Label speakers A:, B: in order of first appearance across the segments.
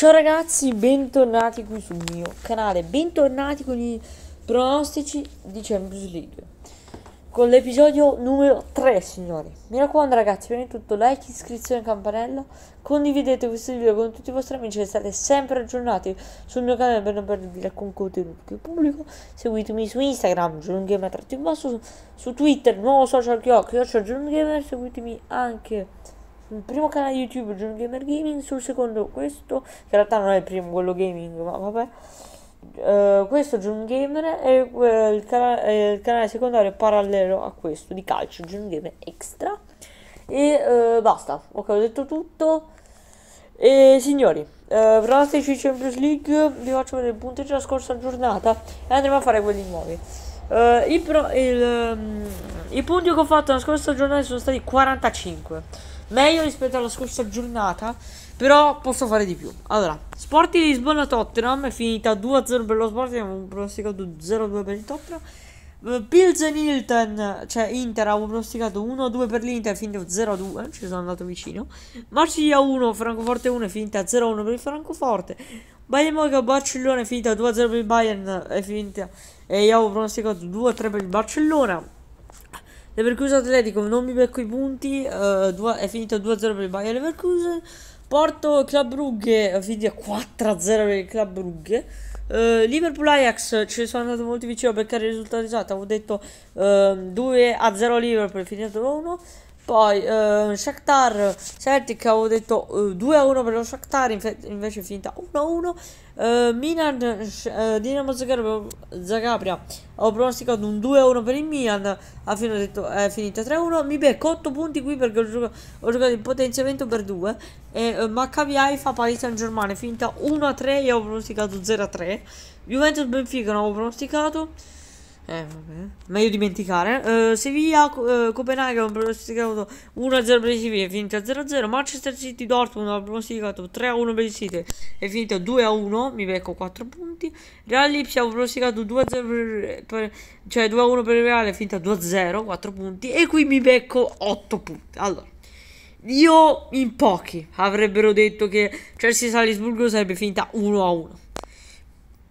A: Ciao ragazzi, bentornati qui sul mio canale, bentornati con i pronostici di Champions League Con l'episodio numero 3 signori Mi raccomando ragazzi, prima di tutto like, iscrizione, campanella Condividete questo video con tutti i vostri amici e state sempre aggiornati sul mio canale per non perdervi alcun contenuto che pubblico Seguitemi su Instagram, giorngamer tratto in basso, su, su Twitter, nuovo social che ho, che ho, Gamer. Seguitemi anche il primo canale YouTube John Gamer Gaming, sul secondo questo, che in realtà non è il primo quello gaming, ma vabbè. Uh, questo John Gamer è eh, il, cana- eh, il, canale secondario parallelo a questo di calcio John Gamer Extra e uh, basta ok ho detto tutto e signori uh, pronostici Champions League vi faccio vedere il punteggio della scorsa giornata e andremo a fare quelli nuovi i, pro- il, um, i punti che ho fatto la scorsa giornata sono stati 45 meglio rispetto alla scorsa giornata, però posso fare di più. Allora, Sporting Lisbona-Tottenham è finita 2-0 per lo Sport, Sporting, un pronosticato 0-2 per il Tottenham. Eh, Pilsen Hilton, cioè Inter, avevo pronosticato 1-2 per l'Inter, è finito 0-2, ci sono andato vicino. Marsiglia 1, Francoforte 1, è finita 0-1 per il Francoforte. Bayern Monaco Barcellona è finita 2-0 per il Bayern, è finita e io avevo pronosticato 2-3 per il Barcellona. Leverkusen Atletico, non mi becco i punti, uh, è finito 2-0 per il Bayern Leverkusen. Porto Club Brugge, eh, finito 4-0 per il Club Brugge. Uh, Liverpool Ajax ci sono andato molto vicino a beccare il risultato esatto. Avevo detto uh, 2 0 Liverpool, è finito 1. Poi eh, Shakhtar Celtic avevo detto eh, 2-1 per lo Shakhtar invece è finita 1-1 eh, Milan eh, Dinamo Zagabria, Zagabria ho pronosticato un 2-1 per il Milan alla fine ho detto è finita 3-1 mi becco 8 punti qui perché ho giocato, ho giocato in potenziamento per 2 e eh, Maccabi Haifa Paris Saint Germain finita 1-3 Io ho pronosticato 0-3 Juventus Benfica non avevo pronosticato eh, vabbè. Meglio dimenticare. Uh, Sevilla, uh, Copenaghen, pronosticato 1-0 per il Sevilla, è finita 0-0. Manchester City, Dortmund, ha pronosticato 3-1 per il City, è finita 2-1. Mi becco 4 punti. Real Lipsia, ha pronosticato 2-0 per, cioè 2-1 per il Real, è finita 2-0, 4 punti. E qui mi becco 8 punti. Allora. Io in pochi avrebbero detto che Chelsea Salisburgo sarebbe finita 1 a 1.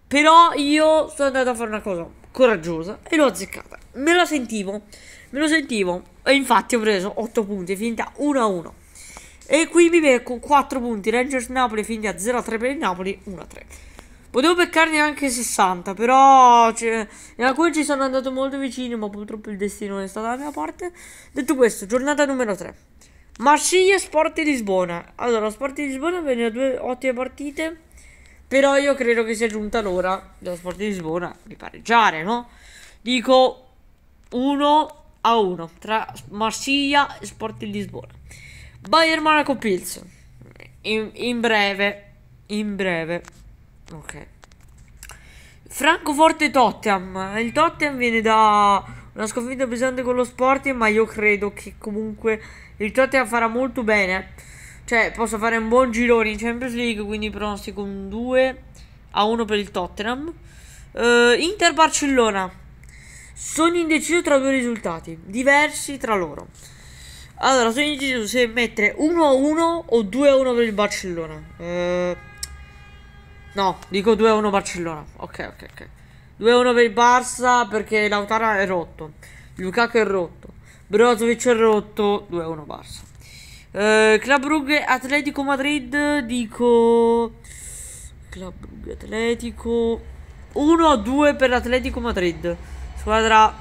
A: Però io sono andato a fare una cosa coraggiosa e l'ho azzeccata. Me la sentivo, me lo sentivo e infatti ho preso 8 punti, finita 1-1. E qui mi becco 4 punti, Rangers Napoli finita 0-3 per il Napoli, 1-3. Potevo beccarne anche 60, però cioè, in alcuni ci sono andato molto vicino, ma purtroppo il destino è stato dalla mia parte. Detto questo, giornata numero 3. Marsiglia Sport Lisbona. Allora, Sport Lisbona venne due ottime partite però io credo che sia giunta l'ora dello Sport di Lisbona di pareggiare, no? Dico 1 a 1 tra Marsiglia e Sport di Lisbona. Bayern Monaco Pils. In, in breve, in breve. Ok. Francoforte Tottenham. Il Tottenham viene da una sconfitta pesante con lo Sporting, ma io credo che comunque il Tottenham farà molto bene cioè, posso fare un buon girone in Champions League, quindi pronostico un 2 a 1 per il Tottenham. Uh, Inter-Barcellona. Sono indeciso tra due risultati, diversi tra loro. Allora, sono indeciso se mettere 1 a 1 o 2 a 1 per il Barcellona. Uh, no, dico 2 a 1 Barcellona. Ok, ok, ok. 2 a 1 per il Barça perché Lautaro è rotto. Lukaku è rotto. Brozovic è rotto. 2 a 1 Barça. Uh, Club Brugge Atletico Madrid dico Club Brugge Atletico 1-2 per l'Atletico Madrid squadra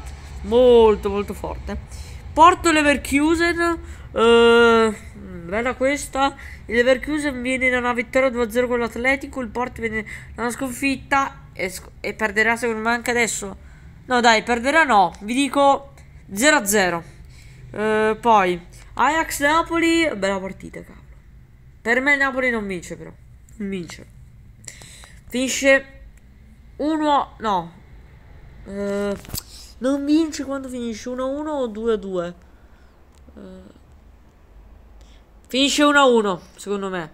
A: molto molto forte Porto Leverkusen uh, bella questa il Leverkusen viene da una vittoria 2-0 con l'Atletico il Porto viene da una sconfitta e, sc e perderà secondo me anche adesso no dai perderà no vi dico 0-0 uh, eh, poi Ajax Napoli, bella partita, cavolo. Per me il Napoli non vince però. Non vince. Finisce 1 no. Eh, non vince quando finisce 1-1 o 2-2. Eh, finisce 1-1, secondo me.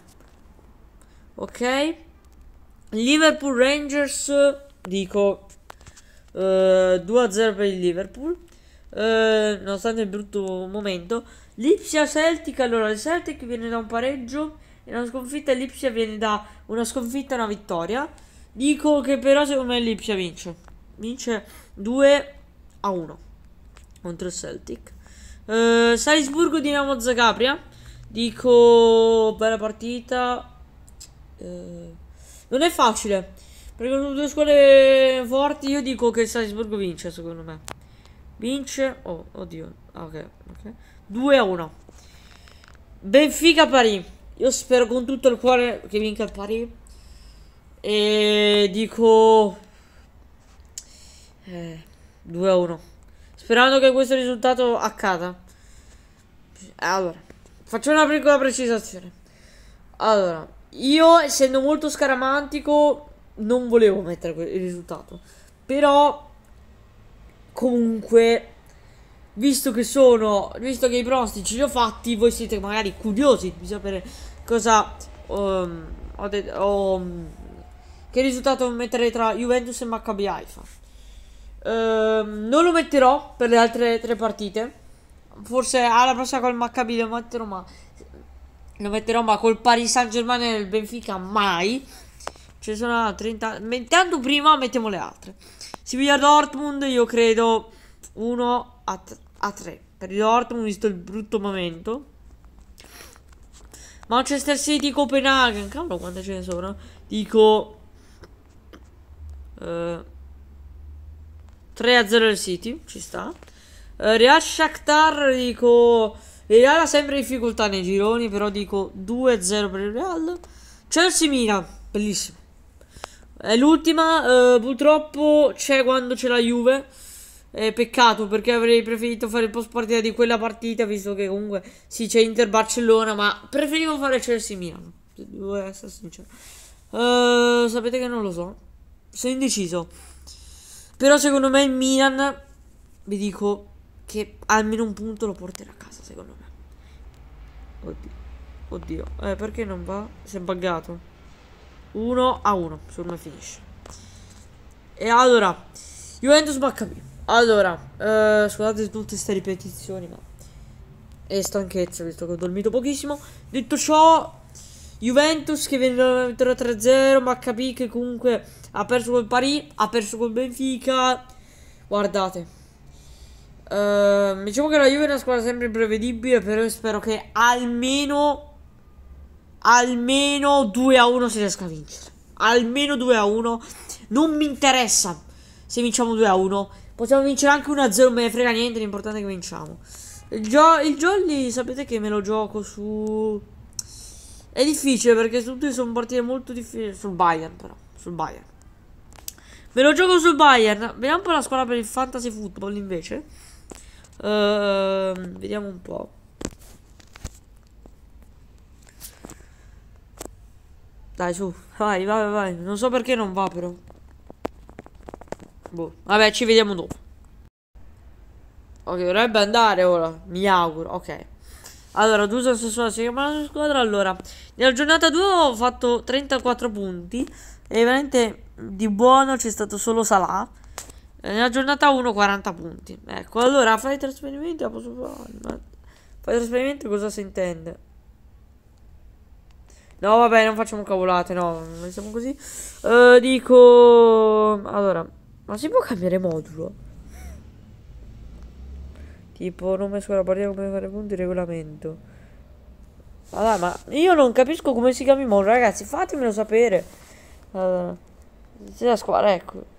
A: Ok? Liverpool Rangers dico eh, 2-0 per il Liverpool. Eh, nonostante il brutto momento Lipsia Celtic, allora il Celtic viene da un pareggio e una sconfitta Lipsia viene da una sconfitta e una vittoria. Dico che però secondo me Lipsia vince. Vince 2 a 1 contro il Celtic. Uh, Salisburgo Dinamo Zagabria. Dico bella partita. Uh, non è facile. Perché sono due squadre forti. Io dico che Salisburgo vince, secondo me. Vince. Oh, oddio. Ah, ok, ok. 2-1. a Benfica Parì. Io spero con tutto il cuore che vinca il Parì. E dico eh, 2-1. Sperando che questo risultato accada. Allora, Faccio una piccola precisazione. Allora, io essendo molto scaramantico non volevo mettere il risultato. Però comunque visto che sono, visto che i pronostici li ho fatti, voi siete magari curiosi di sapere cosa um, ho detto, um, che risultato mettere tra Juventus e Maccabi Haifa. Um, non lo metterò per le altre tre partite. Forse alla prossima col Maccabi lo metterò, ma lo metterò, ma col Paris Saint Germain e il Benfica mai. Ce ne sono 30. Intanto prima mettiamo le altre. Siviglia Dortmund, io credo 1 a 3 a 3 per il Dortmund visto il brutto momento Manchester City Copenaghen cavolo quante ce ne sono dico eh, 3 a 0 il City ci sta eh, Real Shakhtar dico il Real ha sempre difficoltà nei gironi però dico 2 a 0 per il Real Chelsea Mina bellissimo è l'ultima eh, purtroppo c'è quando c'è la Juve eh, peccato perché avrei preferito fare il post partita di quella partita visto che comunque sì c'è Inter Barcellona ma preferivo fare Chelsea Milan Devo essere sincero. Uh, sapete che non lo so. Sono indeciso. Però secondo me il Milan vi dico che almeno un punto lo porterà a casa secondo me. Oddio. Oddio. Eh, perché non va? Si è buggato. 1 a 1, secondo me finisce. E allora Juventus Maccabi. Allora, eh, scusate tutte queste ripetizioni, ma... E stanchezza, visto che ho dormito pochissimo. Detto ciò, Juventus che viene a 3-0, ma capì che comunque ha perso col Parì, ha perso col Benfica. Guardate. Uh, diciamo che la Juve è una squadra sempre imprevedibile, però io spero che almeno almeno 2 1 si riesca a vincere. Almeno 2 1. Non mi interessa se vinciamo 2 1. Possiamo vincere anche 1-0, me ne frega niente, l'importante è che vinciamo. Il, gio il Jolly sapete che me lo gioco su... È difficile perché tutti sono partite molto difficili. Sul Bayern però, sul Bayern. Me lo gioco sul Bayern. Vediamo un po' la squadra per il fantasy football invece. Uh, vediamo un po'. Dai su, vai, vai, vai. Non so perché non va però. Boh. Vabbè, ci vediamo dopo. Ok, dovrebbe andare ora. Mi auguro. Ok. Allora, Dusa Sassuolo si chiama la squadra. Allora, nella giornata 2 ho fatto 34 punti. E veramente di buono c'è stato solo Salah. Eh, nella giornata 1 40 punti. Ecco, allora, fai trasferimenti la posso fare. Ma... Fai trasferimento cosa si intende? No, vabbè, non facciamo cavolate, no. Siamo così. Uh, dico... Allora... Ma si può cambiare modulo? Tipo nome scuola barriera come fare punti regolamento. Allora, ma io non capisco come si chiama modulo, ragazzi, fatemelo sapere. Allora, la squadra, ecco.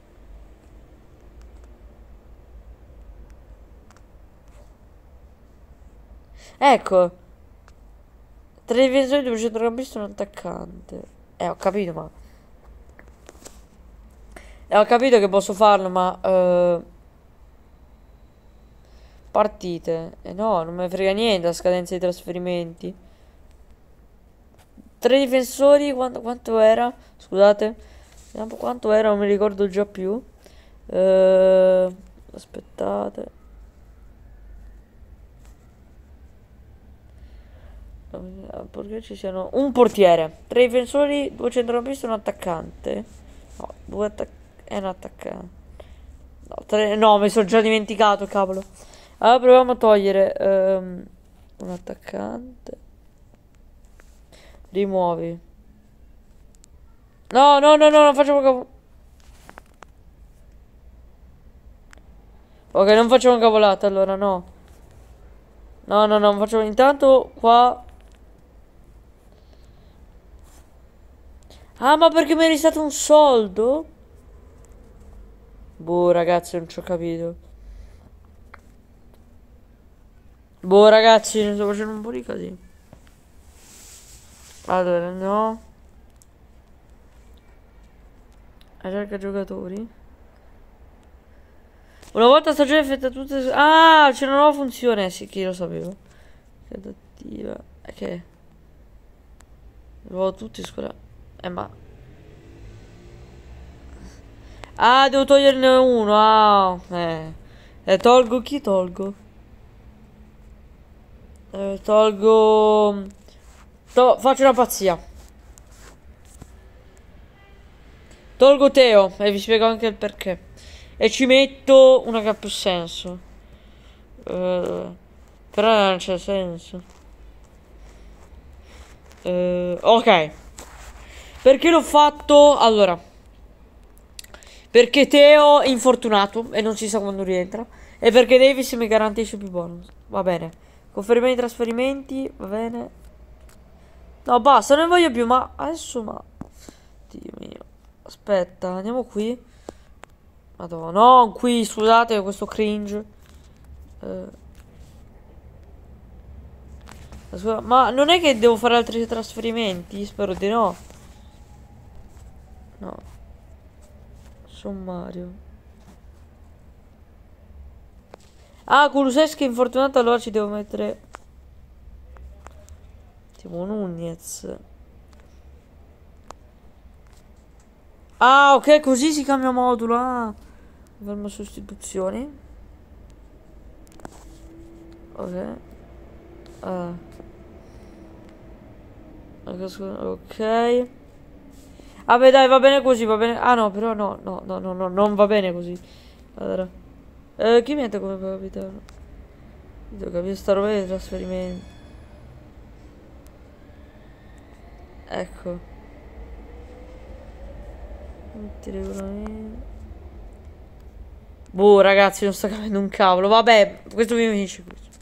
A: Ecco. Tre difensori, due centrocampisti, un attaccante. Eh, ho capito, ma... Eh, ho capito che posso farlo, ma... Uh... Partite. Eh no, non mi frega niente la scadenza dei trasferimenti. Tre difensori, quanto, quanto era? Scusate. Quanto era, non mi ricordo già più. Uh... Aspettate. Perché ci siano... Un portiere. Tre difensori, due centrocampisti e un attaccante. No, due attaccanti un attaccante. No, tre... no, mi sono già dimenticato, cavolo. Allora proviamo a togliere um, un attaccante. Rimuovi. No, no, no, no, non facciamo cavolo. Ok, non facciamo cavolate allora, no. No, no, no, facciamo intanto qua. Ah, ma perché mi è ristato un soldo? Boh, ragazzi, non ci ho capito. Boh, ragazzi, ne sto facendo un po' di casino. Allora, no. Cerca giocatori. Una volta stagione effetta tutte... Ah, c'è una nuova funzione. Sì, che lo sapevo. Che attiva. Che... Okay. tutti, scusa. Eh, ma... Ah, devo toglierne uno. Ah, eh. eh tolgo chi tolgo? Eh, tolgo... To faccio una pazzia. Tolgo Teo e vi spiego anche il perché. E ci metto una che ha più senso. Eh, però non c'è senso. Eh, ok. Perché l'ho fatto? Allora. Perché Teo è infortunato e non si sa quando rientra. E perché Davis mi garantisce più bonus. Va bene. Confermiamo i trasferimenti. Va bene. No, basta, non voglio più, ma adesso ma... Dio mio. Aspetta, andiamo qui. Madonna, no, qui, scusate, questo cringe. Eh. Ma non è che devo fare altri trasferimenti? Spero di no. No sommario. Ah, Kuluseschi è infortunato, allora ci devo mettere... Tipo Nunez. Ah, ok, così si cambia modulo. Ah. Fermo sostituzioni. Ok. Ah. Ok. Vabbè dai, va bene così, va bene. Ah no, però no, no, no, no, no non va bene così. Allora. Eh, chi mette come capitano? Devo capire sta roba di trasferimento. Ecco. Metti regolamento. Boh, ragazzi, non sto capendo un cavolo. Vabbè, questo mi finisce questo.